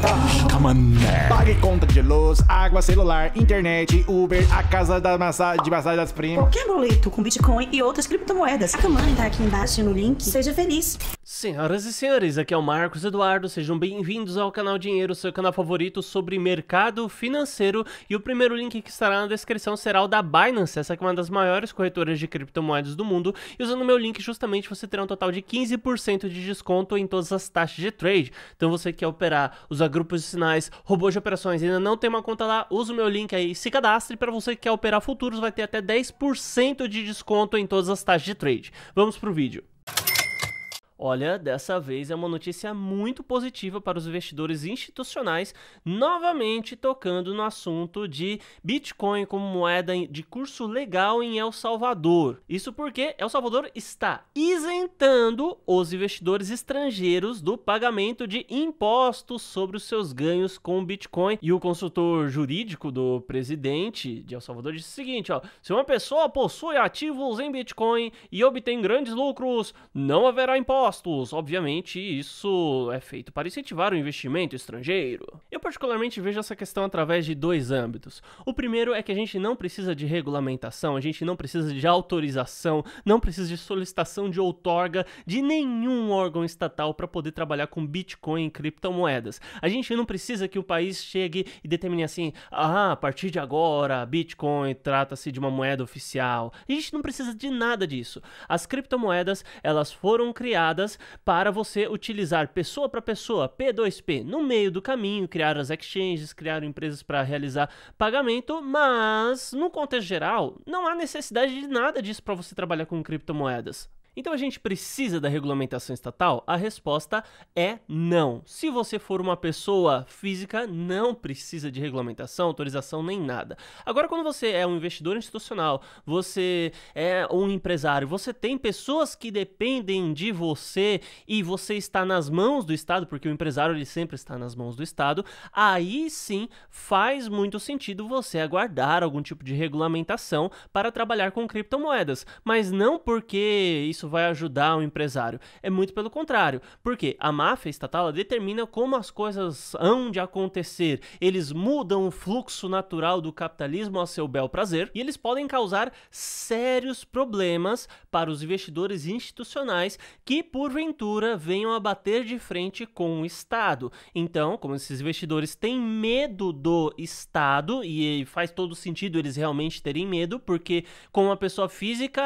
conta. Pague conta de luz, água, celular, internet, Uber, a casa da massagem, de massagem das primas. Qualquer boleto com Bitcoin e outras criptomoedas. A Kamani tá aqui embaixo no link. Seja feliz. Senhoras e senhores, aqui é o Marcos Eduardo, sejam bem-vindos ao canal Dinheiro, seu canal favorito sobre mercado financeiro. E o primeiro link que estará na descrição será o da Binance, essa que é uma das maiores corretoras de criptomoedas do mundo. E usando o meu link, justamente você terá um total de 15% de desconto em todas as taxas de trade. Então você quer operar usando grupos de sinais, robôs de operações, ainda não tem uma conta lá, usa o meu link aí, se cadastre para você que quer operar futuros, vai ter até 10% de desconto em todas as taxas de trade. Vamos pro vídeo. Olha, dessa vez é uma notícia muito positiva para os investidores institucionais, novamente tocando no assunto de Bitcoin como moeda de curso legal em El Salvador. Isso porque El Salvador está isentando os investidores estrangeiros do pagamento de impostos sobre os seus ganhos com Bitcoin. E o consultor jurídico do presidente de El Salvador disse o seguinte: ó, se uma pessoa possui ativos em Bitcoin e obtém grandes lucros, não haverá imposto impostos, obviamente, isso é feito para incentivar o investimento estrangeiro. Eu particularmente vejo essa questão através de dois âmbitos. O primeiro é que a gente não precisa de regulamentação, a gente não precisa de autorização, não precisa de solicitação de outorga de nenhum órgão estatal para poder trabalhar com Bitcoin e criptomoedas. A gente não precisa que o país chegue e determine assim: ah, a partir de agora, Bitcoin trata-se de uma moeda oficial. A gente não precisa de nada disso. As criptomoedas, elas foram criadas criadas para você utilizar pessoa para pessoa, P2P, no meio do caminho, criar as exchanges, criar empresas para realizar pagamento, mas no contexto geral, não há necessidade de nada disso para você trabalhar com criptomoedas. Então a gente precisa da regulamentação estatal? A resposta é não. Se você for uma pessoa física, não precisa de regulamentação, autorização nem nada. Agora, quando você é um investidor institucional, você é um empresário, você tem pessoas que dependem de você e você está nas mãos do Estado, porque o empresário ele sempre está nas mãos do Estado, aí sim faz muito sentido você aguardar algum tipo de regulamentação para trabalhar com criptomoedas. Mas não porque isso vai ajudar o empresário. É muito pelo contrário, porque a máfia estatal determina como as coisas hão de acontecer. Eles mudam o fluxo natural do capitalismo a seu bel prazer e eles podem causar sérios problemas para os investidores institucionais que, porventura, venham a bater de frente com o Estado. Então, como esses investidores têm medo do Estado, e faz todo sentido eles realmente terem medo, porque com uma pessoa física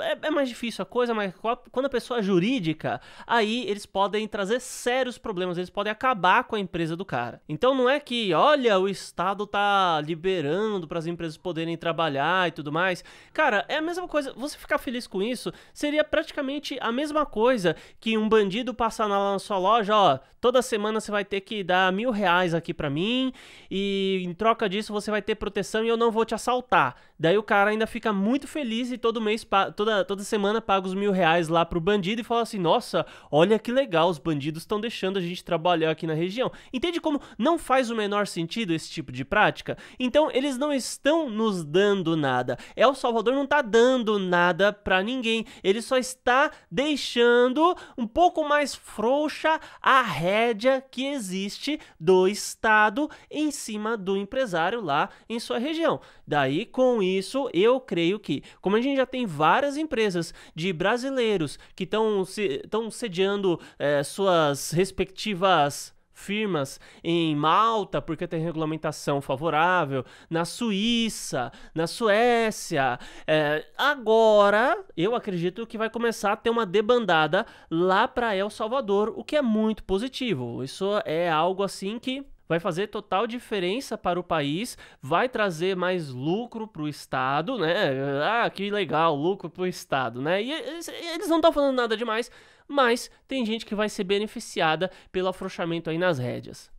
é, é mais difícil a coisa, é mas mas é quando a pessoa é jurídica, aí eles podem trazer sérios problemas, eles podem acabar com a empresa do cara. Então não é que, olha, o Estado tá liberando para as empresas poderem trabalhar e tudo mais. Cara, é a mesma coisa. Você ficar feliz com isso seria praticamente a mesma coisa que um bandido passar na sua loja, ó, toda semana você vai ter que dar mil reais aqui para mim e em troca disso você vai ter proteção e eu não vou te assaltar. Daí o cara ainda fica muito feliz e todo mês, toda, toda semana paga os mil reais lá pro bandido e fala assim: nossa, olha que legal, os bandidos estão deixando a gente trabalhar aqui na região. Entende como não faz o menor sentido esse tipo de prática? Então eles não estão nos dando nada. El Salvador não está dando nada para ninguém. Ele só está deixando um pouco mais frouxa a rédea que existe do Estado em cima do empresário lá em sua região. Daí, com isso, eu creio que, como a gente já tem várias empresas de brasileiros brasileiros que estão sediando é, suas respectivas firmas em Malta, porque tem regulamentação favorável, na Suíça, na Suécia. É, agora, eu acredito que vai começar a ter uma debandada lá para El Salvador, o que é muito positivo. Isso é algo assim que vai fazer total diferença para o país, vai trazer mais lucro para o Estado, né? Ah, que legal, lucro para o Estado, né? E eles não estão falando nada demais, mas tem gente que vai ser beneficiada pelo afrouxamento aí nas rédeas.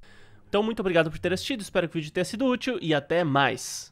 Então, muito obrigado por ter assistido, espero que o vídeo tenha sido útil e até mais!